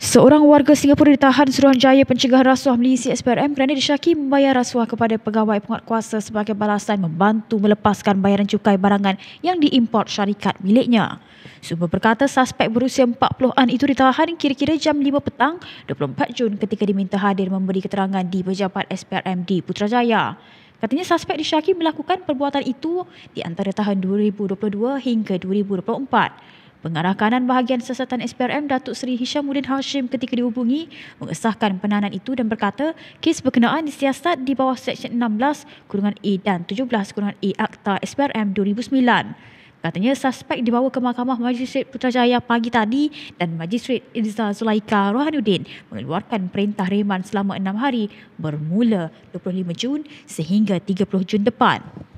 Seorang warga Singapura ditahan Suruhanjaya Pencegahan Rasuah Melisi SPRM kerana disyaki membayar rasuah kepada pegawai penguat kuasa sebagai balasan membantu melepaskan bayaran cukai barangan yang diimport syarikat miliknya. Sumber berkata suspek berusia 40-an itu ditahan kira-kira jam 5 petang 24 Jun ketika diminta hadir memberi keterangan di pejabat SPRM di Putrajaya. Katanya suspek disyaki melakukan perbuatan itu di antara tahun 2022 hingga 2024. Pengarah Kanan Bahagian Siasatan SPRM Datuk Seri Hishamuddin Hashim ketika dihubungi mengesahkan penahanan itu dan berkata kes berkenaan disiasat di bawah Seksyen 16 kurungan A dan 17 kurungan A Akta SPRM 2009. Katanya suspek dibawa ke Mahkamah Majistret Putrajaya pagi tadi dan Majistret Irza Zulaika Rohanuddin mengeluarkan perintah reman selama enam hari bermula 25 Jun sehingga 30 Jun depan.